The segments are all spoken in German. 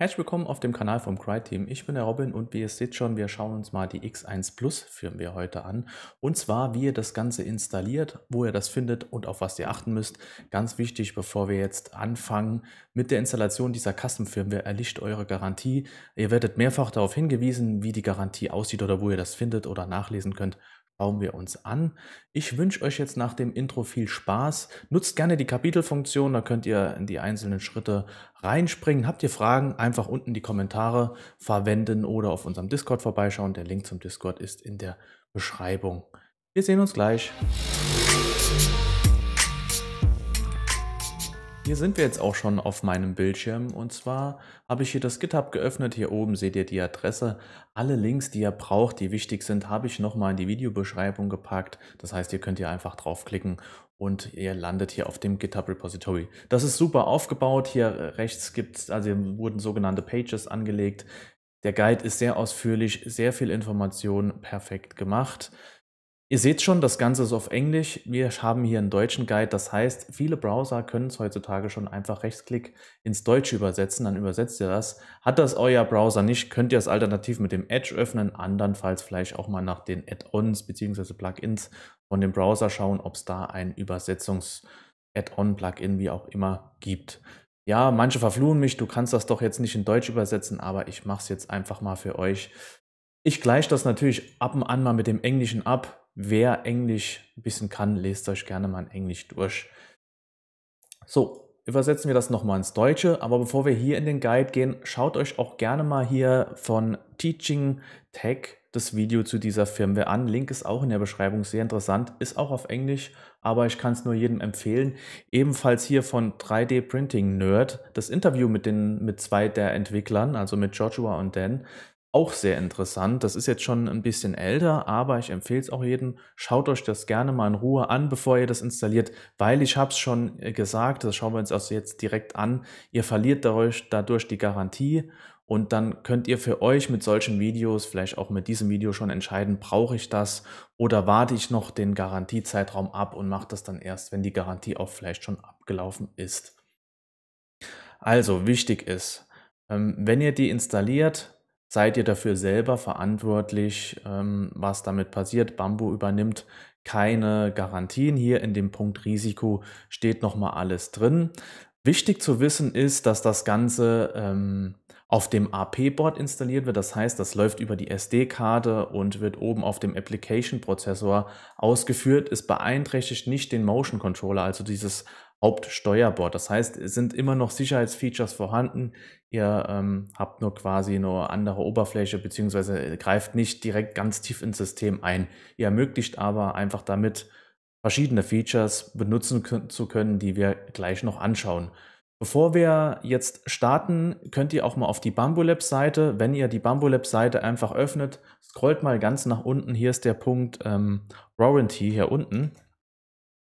Herzlich willkommen auf dem Kanal vom Cry Team. Ich bin der Robin und wie ihr seht schon, wir schauen uns mal die X1 Plus führen wir heute an. Und zwar, wie ihr das Ganze installiert, wo ihr das findet und auf was ihr achten müsst. Ganz wichtig, bevor wir jetzt anfangen mit der Installation dieser Custom Firmware, erlischt eure Garantie. Ihr werdet mehrfach darauf hingewiesen, wie die Garantie aussieht oder wo ihr das findet oder nachlesen könnt schauen wir uns an. Ich wünsche euch jetzt nach dem Intro viel Spaß. Nutzt gerne die Kapitelfunktion, da könnt ihr in die einzelnen Schritte reinspringen. Habt ihr Fragen, einfach unten die Kommentare verwenden oder auf unserem Discord vorbeischauen. Der Link zum Discord ist in der Beschreibung. Wir sehen uns gleich. Hier sind wir jetzt auch schon auf meinem Bildschirm und zwar habe ich hier das GitHub geöffnet. Hier oben seht ihr die Adresse. Alle Links, die ihr braucht, die wichtig sind, habe ich nochmal in die Videobeschreibung gepackt. Das heißt, ihr könnt hier einfach draufklicken und ihr landet hier auf dem GitHub Repository. Das ist super aufgebaut. Hier rechts gibt's, also wurden sogenannte Pages angelegt. Der Guide ist sehr ausführlich, sehr viel Information, perfekt gemacht. Ihr seht schon, das Ganze ist auf Englisch. Wir haben hier einen deutschen Guide. Das heißt, viele Browser können es heutzutage schon einfach Rechtsklick ins Deutsche übersetzen. Dann übersetzt ihr das. Hat das euer Browser nicht, könnt ihr es alternativ mit dem Edge öffnen. Andernfalls vielleicht auch mal nach den Add-ons bzw. Plugins von dem Browser schauen, ob es da ein Übersetzungs-Add-on-Plugin, wie auch immer, gibt. Ja, manche verfluchen mich, du kannst das doch jetzt nicht in Deutsch übersetzen, aber ich mache es jetzt einfach mal für euch. Ich gleiche das natürlich ab und an mal mit dem Englischen ab. Wer Englisch ein bisschen kann, lest euch gerne mal in Englisch durch. So, übersetzen wir das nochmal ins Deutsche. Aber bevor wir hier in den Guide gehen, schaut euch auch gerne mal hier von Teaching Tech das Video zu dieser Firmware an. Link ist auch in der Beschreibung sehr interessant, ist auch auf Englisch, aber ich kann es nur jedem empfehlen. Ebenfalls hier von 3D Printing Nerd das Interview mit den mit zwei der Entwicklern, also mit Joshua und Dan. Auch sehr interessant. Das ist jetzt schon ein bisschen älter, aber ich empfehle es auch jedem. Schaut euch das gerne mal in Ruhe an, bevor ihr das installiert, weil ich habe es schon äh, gesagt, das schauen wir uns also jetzt direkt an. Ihr verliert dadurch, dadurch die Garantie und dann könnt ihr für euch mit solchen Videos, vielleicht auch mit diesem Video schon entscheiden, brauche ich das oder warte ich noch den Garantiezeitraum ab und mache das dann erst, wenn die Garantie auch vielleicht schon abgelaufen ist. Also wichtig ist, ähm, wenn ihr die installiert, seid ihr dafür selber verantwortlich, ähm, was damit passiert. Bambu übernimmt keine Garantien. Hier in dem Punkt Risiko steht nochmal alles drin. Wichtig zu wissen ist, dass das Ganze ähm, auf dem AP-Board installiert wird. Das heißt, das läuft über die SD-Karte und wird oben auf dem Application-Prozessor ausgeführt. Es beeinträchtigt nicht den Motion Controller, also dieses Hauptsteuerbord. Das heißt, es sind immer noch Sicherheitsfeatures vorhanden. Ihr ähm, habt nur quasi eine andere Oberfläche beziehungsweise äh, greift nicht direkt ganz tief ins System ein. Ihr ermöglicht aber einfach damit, verschiedene Features benutzen zu können, die wir gleich noch anschauen. Bevor wir jetzt starten, könnt ihr auch mal auf die Bamboo Lab Seite, wenn ihr die Bamboo Lab Seite einfach öffnet, scrollt mal ganz nach unten. Hier ist der Punkt ähm, Warranty hier unten.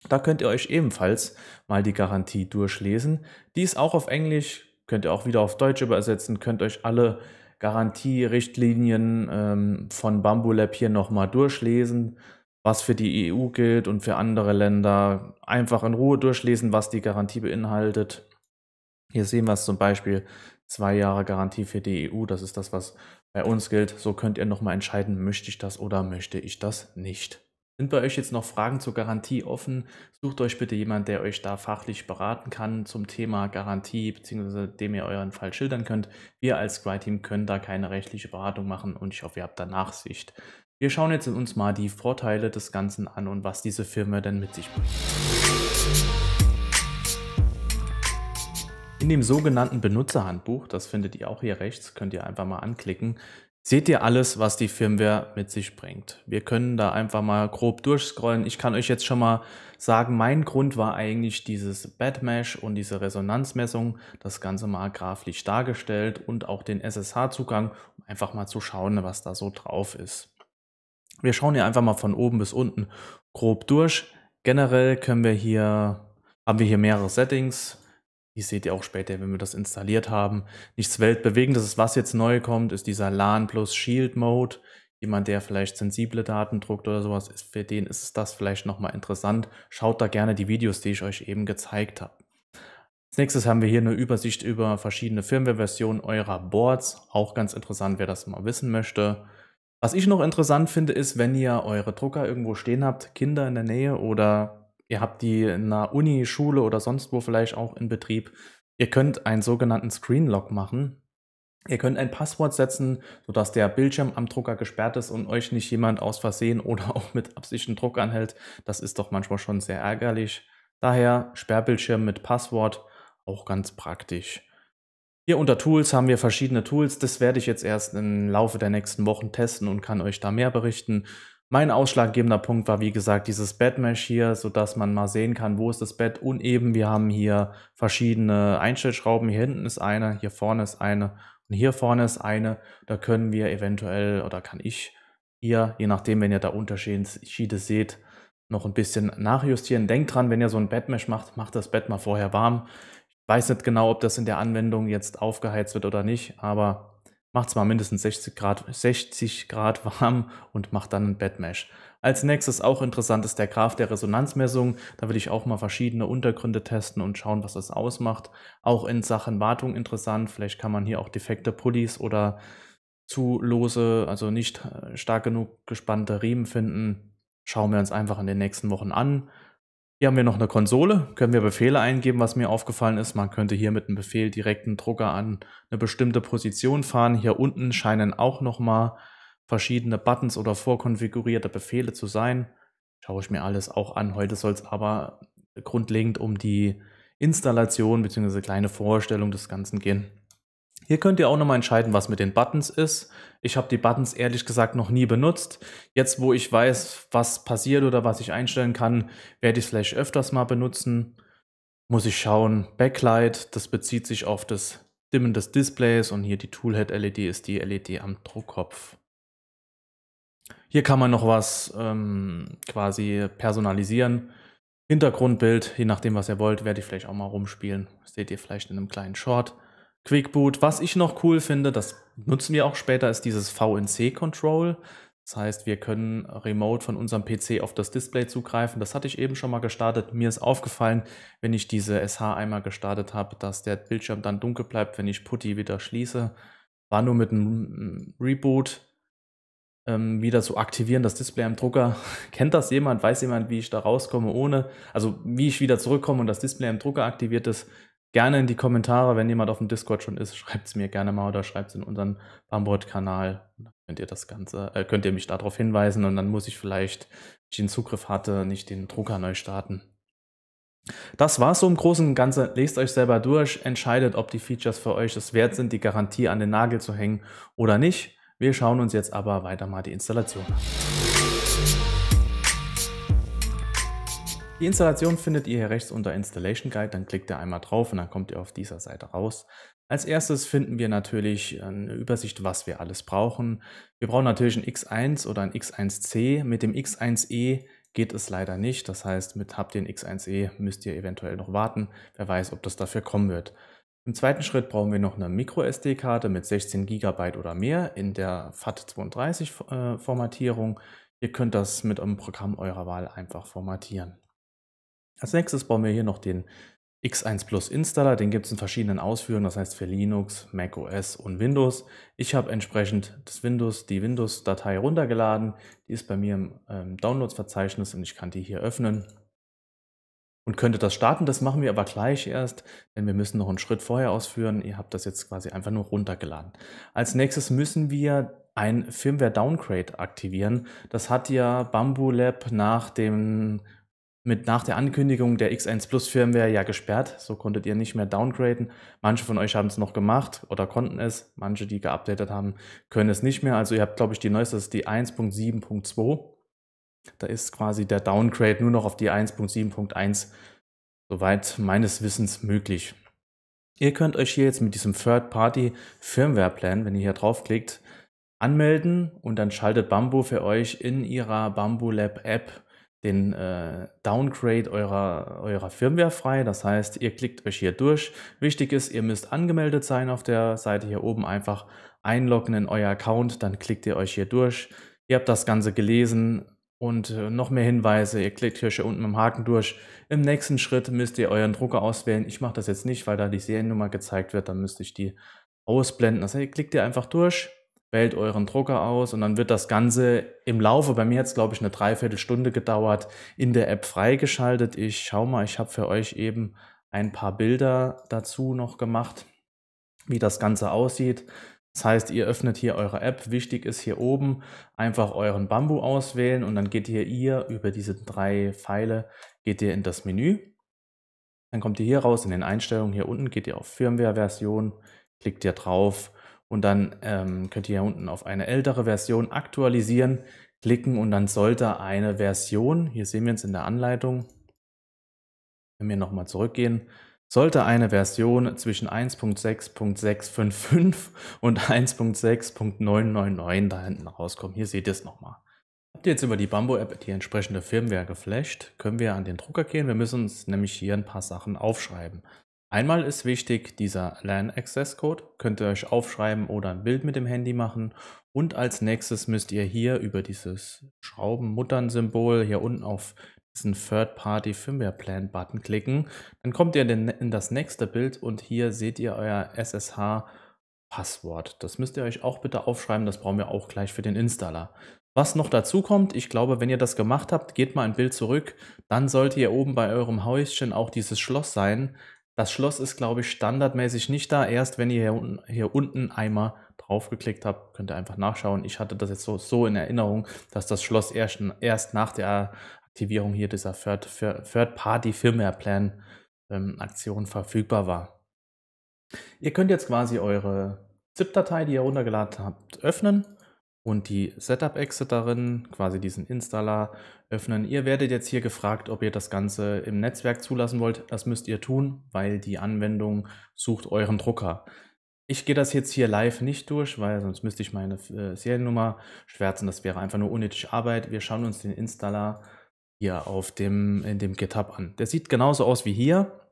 Da könnt ihr euch ebenfalls mal die Garantie durchlesen. Die ist auch auf Englisch, könnt ihr auch wieder auf Deutsch übersetzen, könnt euch alle Garantierichtlinien ähm, von Bamboo Lab hier nochmal durchlesen, was für die EU gilt und für andere Länder. Einfach in Ruhe durchlesen, was die Garantie beinhaltet. Hier sehen wir es zum Beispiel, zwei Jahre Garantie für die EU, das ist das, was bei uns gilt. So könnt ihr nochmal entscheiden, möchte ich das oder möchte ich das nicht. Sind bei euch jetzt noch Fragen zur Garantie offen? Sucht euch bitte jemanden, der euch da fachlich beraten kann zum Thema Garantie, beziehungsweise dem ihr euren Fall schildern könnt. Wir als Squad-Team können da keine rechtliche Beratung machen und ich hoffe, ihr habt da Nachsicht. Wir schauen jetzt uns mal die Vorteile des Ganzen an und was diese Firma denn mit sich bringt. In dem sogenannten Benutzerhandbuch, das findet ihr auch hier rechts, könnt ihr einfach mal anklicken, seht ihr alles, was die Firmware mit sich bringt. Wir können da einfach mal grob durchscrollen. Ich kann euch jetzt schon mal sagen, mein Grund war eigentlich dieses Batmesh und diese Resonanzmessung, das Ganze mal grafisch dargestellt und auch den SSH-Zugang, um einfach mal zu schauen, was da so drauf ist. Wir schauen hier einfach mal von oben bis unten grob durch. Generell können wir hier, haben wir hier mehrere Settings, die seht ihr auch später, wenn wir das installiert haben. Nichts Weltbewegendes, was jetzt neu kommt, ist dieser LAN plus Shield Mode. Jemand, der vielleicht sensible Daten druckt oder sowas, ist, für den ist das vielleicht nochmal interessant. Schaut da gerne die Videos, die ich euch eben gezeigt habe. Als nächstes haben wir hier eine Übersicht über verschiedene Firmware-Versionen eurer Boards. Auch ganz interessant, wer das mal wissen möchte. Was ich noch interessant finde, ist, wenn ihr eure Drucker irgendwo stehen habt, Kinder in der Nähe oder ihr habt die in einer Uni, Schule oder sonst wo vielleicht auch in Betrieb. Ihr könnt einen sogenannten Screen Screenlock machen. Ihr könnt ein Passwort setzen, sodass der Bildschirm am Drucker gesperrt ist und euch nicht jemand aus Versehen oder auch mit Absicht einen Druck anhält. Das ist doch manchmal schon sehr ärgerlich. Daher Sperrbildschirm mit Passwort, auch ganz praktisch. Hier unter Tools haben wir verschiedene Tools. Das werde ich jetzt erst im Laufe der nächsten Wochen testen und kann euch da mehr berichten. Mein ausschlaggebender Punkt war, wie gesagt, dieses Bedmesh hier, sodass man mal sehen kann, wo ist das Bett uneben. Wir haben hier verschiedene Einstellschrauben. Hier hinten ist eine, hier vorne ist eine und hier vorne ist eine. Da können wir eventuell oder kann ich hier, je nachdem, wenn ihr da Unterschiede seht, noch ein bisschen nachjustieren. Denkt dran, wenn ihr so ein Bettmesh macht, macht das Bett mal vorher warm. Ich weiß nicht genau, ob das in der Anwendung jetzt aufgeheizt wird oder nicht, aber Macht zwar mindestens 60 Grad, 60 Grad warm und macht dann ein Bettmesh. Als nächstes auch interessant ist der Graph der Resonanzmessung. Da will ich auch mal verschiedene Untergründe testen und schauen, was das ausmacht. Auch in Sachen Wartung interessant. Vielleicht kann man hier auch defekte Pullis oder zu lose, also nicht äh, stark genug gespannte Riemen finden. Schauen wir uns einfach in den nächsten Wochen an. Hier haben wir noch eine Konsole, können wir Befehle eingeben, was mir aufgefallen ist. Man könnte hier mit einem Befehl direkt einen Drucker an eine bestimmte Position fahren. Hier unten scheinen auch nochmal verschiedene Buttons oder vorkonfigurierte Befehle zu sein. Schaue ich mir alles auch an. Heute soll es aber grundlegend um die Installation bzw. kleine Vorstellung des Ganzen gehen. Hier könnt ihr auch nochmal entscheiden, was mit den Buttons ist. Ich habe die Buttons ehrlich gesagt noch nie benutzt. Jetzt, wo ich weiß, was passiert oder was ich einstellen kann, werde ich es vielleicht öfters mal benutzen. Muss ich schauen. Backlight, das bezieht sich auf das Dimmen des Displays und hier die Toolhead-LED ist die LED am Druckkopf. Hier kann man noch was ähm, quasi personalisieren. Hintergrundbild, je nachdem, was ihr wollt, werde ich vielleicht auch mal rumspielen. seht ihr vielleicht in einem kleinen Short. Quickboot. Was ich noch cool finde, das nutzen wir auch später, ist dieses VNC-Control. Das heißt, wir können remote von unserem PC auf das Display zugreifen. Das hatte ich eben schon mal gestartet. Mir ist aufgefallen, wenn ich diese SH einmal gestartet habe, dass der Bildschirm dann dunkel bleibt, wenn ich Putty wieder schließe. War nur mit einem Reboot ähm, wieder zu aktivieren, das Display am Drucker. Kennt das jemand? Weiß jemand, wie ich da rauskomme ohne, also wie ich wieder zurückkomme und das Display am Drucker aktiviert ist? gerne in die Kommentare, wenn jemand auf dem Discord schon ist, schreibt es mir gerne mal oder schreibt es in unseren bumboard kanal Dann könnt ihr das Ganze, äh, könnt ihr mich darauf hinweisen und dann muss ich vielleicht, wenn ich den Zugriff hatte, nicht den Drucker neu starten. Das war's so im Großen und Ganzen. Lest euch selber durch, entscheidet, ob die Features für euch es wert sind, die Garantie an den Nagel zu hängen oder nicht. Wir schauen uns jetzt aber weiter mal die Installation an. Die Installation findet ihr hier rechts unter Installation Guide, dann klickt ihr einmal drauf und dann kommt ihr auf dieser Seite raus. Als erstes finden wir natürlich eine Übersicht, was wir alles brauchen. Wir brauchen natürlich ein X1 oder ein X1C. Mit dem X1E geht es leider nicht. Das heißt, mit habt ihr ein X1E müsst ihr eventuell noch warten. Wer weiß, ob das dafür kommen wird. Im zweiten Schritt brauchen wir noch eine Micro-SD-Karte mit 16 GB oder mehr in der FAT32-Formatierung. Äh, ihr könnt das mit einem Programm eurer Wahl einfach formatieren. Als nächstes bauen wir hier noch den X1 Plus Installer, den gibt es in verschiedenen Ausführungen, das heißt für Linux, Mac OS und Windows. Ich habe entsprechend das Windows, die Windows-Datei runtergeladen, die ist bei mir im ähm, Downloads-Verzeichnis und ich kann die hier öffnen und könnte das starten. Das machen wir aber gleich erst, denn wir müssen noch einen Schritt vorher ausführen. Ihr habt das jetzt quasi einfach nur runtergeladen. Als nächstes müssen wir ein Firmware Downgrade aktivieren. Das hat ja Bamboo Lab nach dem mit nach der Ankündigung der X1 Plus Firmware ja gesperrt, so konntet ihr nicht mehr downgraden. Manche von euch haben es noch gemacht oder konnten es, manche, die geupdatet haben, können es nicht mehr. Also ihr habt, glaube ich, die neueste, das ist die 1.7.2. Da ist quasi der Downgrade nur noch auf die 1.7.1, soweit meines Wissens möglich. Ihr könnt euch hier jetzt mit diesem Third-Party-Firmware-Plan, wenn ihr hier draufklickt, anmelden und dann schaltet Bamboo für euch in ihrer Bamboo Lab App den äh, Downgrade eurer, eurer Firmware frei. Das heißt, ihr klickt euch hier durch. Wichtig ist, ihr müsst angemeldet sein auf der Seite hier oben. Einfach einloggen in euer Account, dann klickt ihr euch hier durch. Ihr habt das Ganze gelesen und äh, noch mehr Hinweise. Ihr klickt hier, hier unten mit Haken durch. Im nächsten Schritt müsst ihr euren Drucker auswählen. Ich mache das jetzt nicht, weil da die Seriennummer gezeigt wird. Dann müsste ich die ausblenden. Das also, heißt, ihr klickt ihr einfach durch wählt euren Drucker aus und dann wird das Ganze im Laufe, bei mir jetzt glaube ich eine Dreiviertelstunde gedauert, in der App freigeschaltet. Ich schau mal, ich habe für euch eben ein paar Bilder dazu noch gemacht, wie das Ganze aussieht. Das heißt, ihr öffnet hier eure App. Wichtig ist hier oben einfach euren Bambu auswählen und dann geht ihr, hier über diese drei Pfeile geht ihr in das Menü. Dann kommt ihr hier raus in den Einstellungen. Hier unten geht ihr auf Firmware-Version, klickt ihr drauf und dann ähm, könnt ihr hier unten auf eine ältere Version aktualisieren klicken und dann sollte eine Version, hier sehen wir es in der Anleitung, wenn wir nochmal zurückgehen, sollte eine Version zwischen 1.6.655 und 1.6.999 da hinten rauskommen. Hier seht ihr es nochmal. Habt ihr jetzt über die Bamboo-App die entsprechende Firmware geflasht, können wir an den Drucker gehen. Wir müssen uns nämlich hier ein paar Sachen aufschreiben. Einmal ist wichtig, dieser LAN Access Code könnt ihr euch aufschreiben oder ein Bild mit dem Handy machen. Und als nächstes müsst ihr hier über dieses Schraubenmuttern-Symbol hier unten auf diesen Third-Party Firmware Plan Button klicken. Dann kommt ihr in das nächste Bild und hier seht ihr euer SSH Passwort. Das müsst ihr euch auch bitte aufschreiben, das brauchen wir auch gleich für den Installer. Was noch dazu kommt, ich glaube, wenn ihr das gemacht habt, geht mal ein Bild zurück, dann sollte hier oben bei eurem Häuschen auch dieses Schloss sein. Das Schloss ist, glaube ich, standardmäßig nicht da. Erst wenn ihr hier unten, hier unten einmal draufgeklickt habt, könnt ihr einfach nachschauen. Ich hatte das jetzt so, so in Erinnerung, dass das Schloss erst, erst nach der Aktivierung hier dieser Third-Party-Firmware-Plan-Aktion ähm, verfügbar war. Ihr könnt jetzt quasi eure ZIP-Datei, die ihr runtergeladen habt, öffnen und die Setup-Exit darin, quasi diesen Installer, öffnen. Ihr werdet jetzt hier gefragt, ob ihr das Ganze im Netzwerk zulassen wollt. Das müsst ihr tun, weil die Anwendung sucht euren Drucker. Ich gehe das jetzt hier live nicht durch, weil sonst müsste ich meine äh, Seriennummer schwärzen. Das wäre einfach nur unnötige Arbeit. Wir schauen uns den Installer hier auf dem, in dem GitHub an. Der sieht genauso aus wie hier.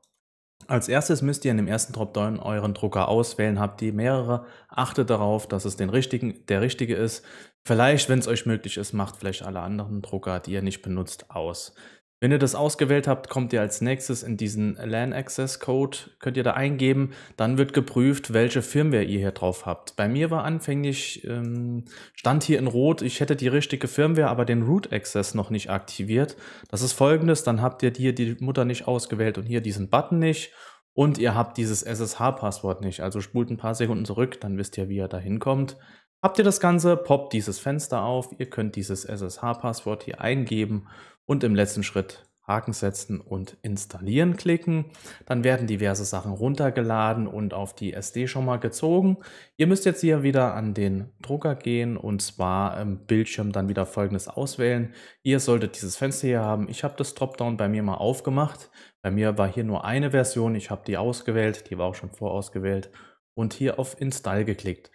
Als erstes müsst ihr in dem ersten Dropdown euren Drucker auswählen, habt ihr mehrere, achtet darauf, dass es den richtigen, der richtige ist. Vielleicht, wenn es euch möglich ist, macht vielleicht alle anderen Drucker, die ihr nicht benutzt, aus. Wenn ihr das ausgewählt habt, kommt ihr als nächstes in diesen LAN Access Code, könnt ihr da eingeben, dann wird geprüft, welche Firmware ihr hier drauf habt. Bei mir war anfänglich, ähm, stand hier in rot, ich hätte die richtige Firmware, aber den Root Access noch nicht aktiviert. Das ist folgendes, dann habt ihr hier die Mutter nicht ausgewählt und hier diesen Button nicht und ihr habt dieses SSH-Passwort nicht. Also spult ein paar Sekunden zurück, dann wisst ihr, wie ihr da hinkommt. Habt ihr das Ganze, poppt dieses Fenster auf, ihr könnt dieses SSH-Passwort hier eingeben und im letzten Schritt Haken setzen und installieren klicken. Dann werden diverse Sachen runtergeladen und auf die SD schon mal gezogen. Ihr müsst jetzt hier wieder an den Drucker gehen und zwar im Bildschirm dann wieder folgendes auswählen. Ihr solltet dieses Fenster hier haben. Ich habe das Dropdown bei mir mal aufgemacht. Bei mir war hier nur eine Version. Ich habe die ausgewählt. Die war auch schon vorausgewählt und hier auf Install geklickt.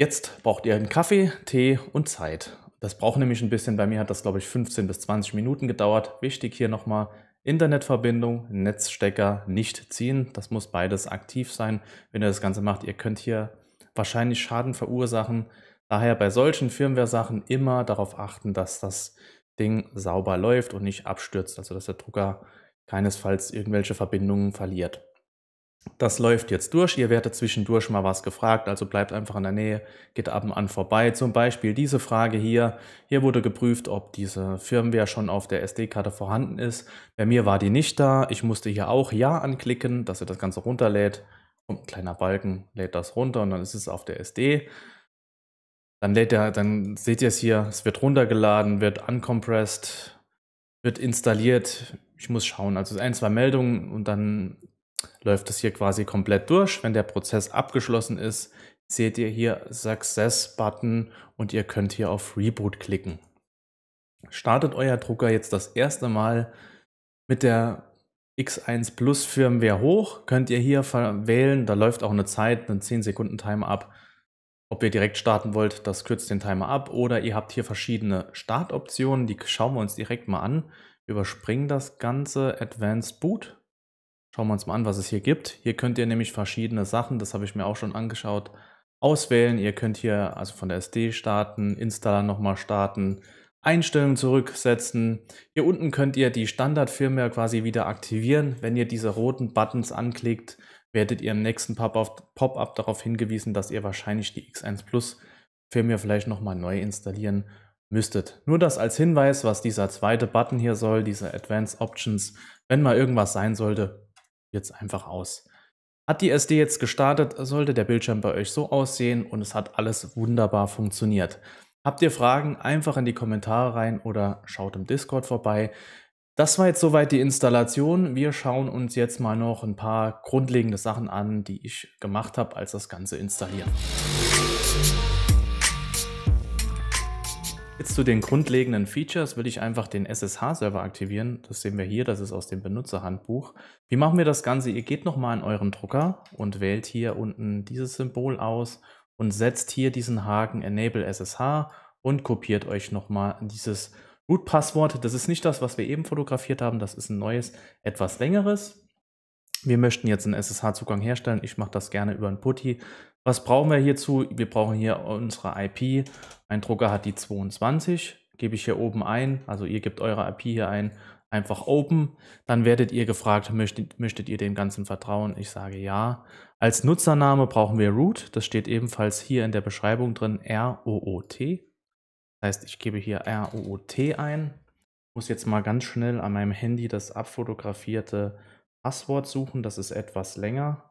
Jetzt braucht ihr einen Kaffee, Tee und Zeit. Das braucht nämlich ein bisschen. Bei mir hat das, glaube ich, 15 bis 20 Minuten gedauert. Wichtig hier nochmal, Internetverbindung, Netzstecker nicht ziehen. Das muss beides aktiv sein, wenn ihr das Ganze macht. Ihr könnt hier wahrscheinlich Schaden verursachen. Daher bei solchen Firmware-Sachen immer darauf achten, dass das Ding sauber läuft und nicht abstürzt. Also dass der Drucker keinesfalls irgendwelche Verbindungen verliert. Das läuft jetzt durch. Ihr werdet zwischendurch mal was gefragt, also bleibt einfach in der Nähe, geht ab und an vorbei. Zum Beispiel diese Frage hier. Hier wurde geprüft, ob diese Firmware schon auf der SD-Karte vorhanden ist. Bei mir war die nicht da. Ich musste hier auch Ja anklicken, dass ihr das Ganze runterlädt. Und ein kleiner Balken lädt das runter und dann ist es auf der SD. Dann lädt er, dann seht ihr es hier, es wird runtergeladen, wird uncompressed, wird installiert. Ich muss schauen, also ein, zwei Meldungen und dann läuft das hier quasi komplett durch. Wenn der Prozess abgeschlossen ist, seht ihr hier Success Button und ihr könnt hier auf Reboot klicken. Startet euer Drucker jetzt das erste Mal mit der X1 Plus Firmware hoch, könnt ihr hier wählen, da läuft auch eine Zeit, einen 10 Sekunden Timer ab. Ob ihr direkt starten wollt, das kürzt den Timer ab oder ihr habt hier verschiedene Startoptionen, die schauen wir uns direkt mal an. Überspringen das Ganze, Advanced Boot, Schauen wir uns mal an, was es hier gibt. Hier könnt ihr nämlich verschiedene Sachen, das habe ich mir auch schon angeschaut, auswählen. Ihr könnt hier also von der SD starten, Installer nochmal starten, Einstellungen zurücksetzen. Hier unten könnt ihr die Standard-Firmware quasi wieder aktivieren. Wenn ihr diese roten Buttons anklickt, werdet ihr im nächsten Pop-up darauf hingewiesen, dass ihr wahrscheinlich die X1 Plus Firmware vielleicht nochmal neu installieren müsstet. Nur das als Hinweis, was dieser zweite Button hier soll, diese Advanced Options. Wenn mal irgendwas sein sollte, jetzt einfach aus. Hat die SD jetzt gestartet, sollte der Bildschirm bei euch so aussehen und es hat alles wunderbar funktioniert. Habt ihr Fragen, einfach in die Kommentare rein oder schaut im Discord vorbei. Das war jetzt soweit die Installation. Wir schauen uns jetzt mal noch ein paar grundlegende Sachen an, die ich gemacht habe, als das Ganze installieren. Jetzt zu den grundlegenden Features will ich einfach den SSH-Server aktivieren. Das sehen wir hier, das ist aus dem Benutzerhandbuch. Wie machen wir das Ganze? Ihr geht nochmal in euren Drucker und wählt hier unten dieses Symbol aus und setzt hier diesen Haken Enable SSH und kopiert euch nochmal dieses Root-Passwort. Das ist nicht das, was wir eben fotografiert haben, das ist ein neues, etwas längeres wir möchten jetzt einen SSH-Zugang herstellen. Ich mache das gerne über einen Putty. Was brauchen wir hierzu? Wir brauchen hier unsere IP. Ein Drucker hat die 22. Gebe ich hier oben ein. Also ihr gebt eure IP hier ein. Einfach Open. Dann werdet ihr gefragt, möchtet, möchtet ihr dem Ganzen vertrauen? Ich sage ja. Als Nutzername brauchen wir root. Das steht ebenfalls hier in der Beschreibung drin. R-O-O-T. Das heißt, ich gebe hier R-O-O-T ein. Muss jetzt mal ganz schnell an meinem Handy das abfotografierte Passwort suchen, das ist etwas länger.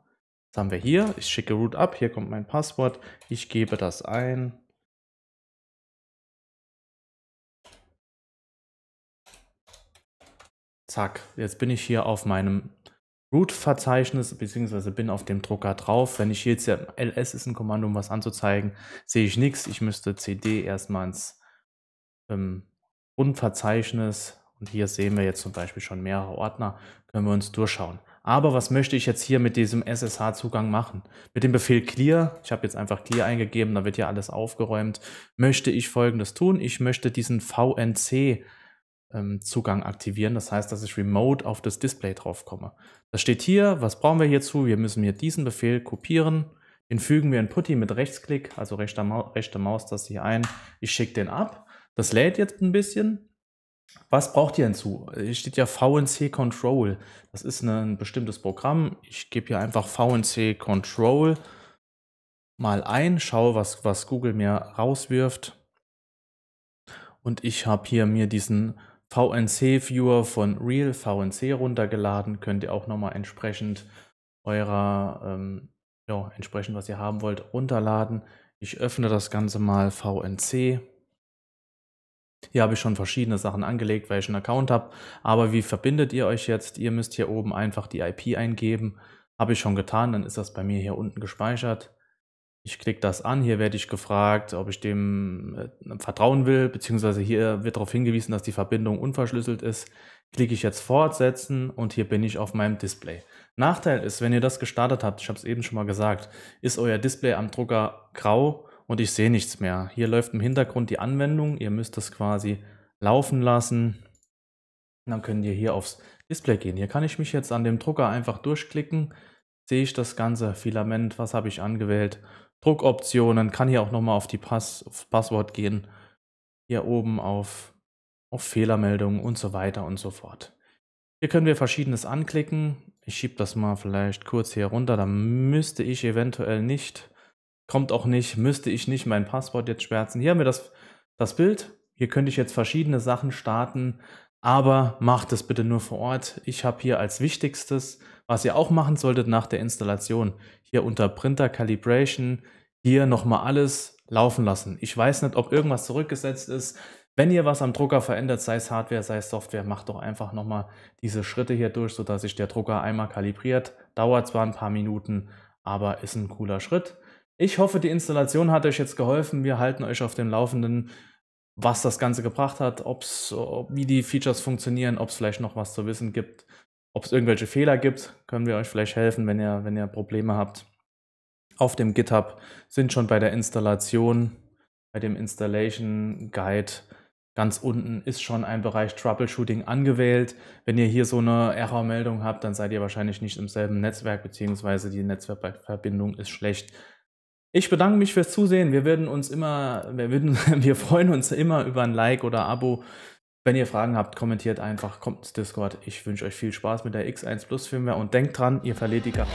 Das haben wir hier. Ich schicke root ab, hier kommt mein Passwort. Ich gebe das ein. Zack, jetzt bin ich hier auf meinem Root-Verzeichnis, beziehungsweise bin auf dem Drucker drauf. Wenn ich hier jetzt ls ist ein Kommando, um was anzuzeigen, sehe ich nichts. Ich müsste cd erstmal ins ähm, Grundverzeichnis und hier sehen wir jetzt zum Beispiel schon mehrere Ordner wenn wir uns durchschauen. Aber was möchte ich jetzt hier mit diesem SSH-Zugang machen? Mit dem Befehl clear, ich habe jetzt einfach clear eingegeben, da wird ja alles aufgeräumt, möchte ich folgendes tun. Ich möchte diesen VNC-Zugang ähm, aktivieren, das heißt, dass ich remote auf das Display drauf komme. Das steht hier, was brauchen wir hierzu? Wir müssen hier diesen Befehl kopieren, den fügen wir in Putty mit Rechtsklick, also rechter, Ma rechte Maustaste hier ein. Ich schicke den ab. Das lädt jetzt ein bisschen, was braucht ihr hinzu? Hier steht ja VNC Control. Das ist ne, ein bestimmtes Programm. Ich gebe hier einfach VNC Control mal ein, schaue, was, was Google mir rauswirft. Und ich habe hier mir diesen VNC-Viewer von Real VNC runtergeladen. Könnt ihr auch nochmal entsprechend eurer, ähm, ja, entsprechend was ihr haben wollt, runterladen. Ich öffne das Ganze mal VNC. Hier habe ich schon verschiedene Sachen angelegt, weil ich einen Account habe. Aber wie verbindet ihr euch jetzt? Ihr müsst hier oben einfach die IP eingeben. Habe ich schon getan, dann ist das bei mir hier unten gespeichert. Ich klicke das an, hier werde ich gefragt, ob ich dem äh, vertrauen will, beziehungsweise hier wird darauf hingewiesen, dass die Verbindung unverschlüsselt ist. Klicke ich jetzt fortsetzen und hier bin ich auf meinem Display. Nachteil ist, wenn ihr das gestartet habt, ich habe es eben schon mal gesagt, ist euer Display am Drucker grau, und ich sehe nichts mehr. Hier läuft im Hintergrund die Anwendung. Ihr müsst das quasi laufen lassen. Und dann könnt ihr hier aufs Display gehen. Hier kann ich mich jetzt an dem Drucker einfach durchklicken. Sehe ich das ganze Filament, was habe ich angewählt, Druckoptionen, kann hier auch nochmal auf die Pass, auf Passwort gehen. Hier oben auf, auf Fehlermeldungen und so weiter und so fort. Hier können wir verschiedenes anklicken. Ich schiebe das mal vielleicht kurz hier runter. Da müsste ich eventuell nicht kommt auch nicht, müsste ich nicht mein Passwort jetzt schwärzen. Hier haben wir das, das Bild, hier könnte ich jetzt verschiedene Sachen starten, aber macht es bitte nur vor Ort. Ich habe hier als wichtigstes, was ihr auch machen solltet nach der Installation, hier unter Printer Calibration, hier nochmal alles laufen lassen. Ich weiß nicht, ob irgendwas zurückgesetzt ist. Wenn ihr was am Drucker verändert, sei es Hardware, sei es Software, macht doch einfach nochmal diese Schritte hier durch, sodass sich der Drucker einmal kalibriert. Dauert zwar ein paar Minuten, aber ist ein cooler Schritt. Ich hoffe, die Installation hat euch jetzt geholfen. Wir halten euch auf dem Laufenden, was das Ganze gebracht hat, ob's, wie die Features funktionieren, ob es vielleicht noch was zu wissen gibt, ob es irgendwelche Fehler gibt, können wir euch vielleicht helfen, wenn ihr, wenn ihr Probleme habt. Auf dem GitHub sind schon bei der Installation, bei dem Installation Guide ganz unten ist schon ein Bereich Troubleshooting angewählt. Wenn ihr hier so eine Error-Meldung habt, dann seid ihr wahrscheinlich nicht im selben Netzwerk, beziehungsweise die Netzwerkverbindung ist schlecht. Ich bedanke mich fürs Zusehen. Wir werden uns immer, wir, würden, wir freuen uns immer über ein Like oder Abo. Wenn ihr Fragen habt, kommentiert einfach, kommt ins Discord. Ich wünsche euch viel Spaß mit der X1 Plus Firmware und denkt dran, ihr Verlediger.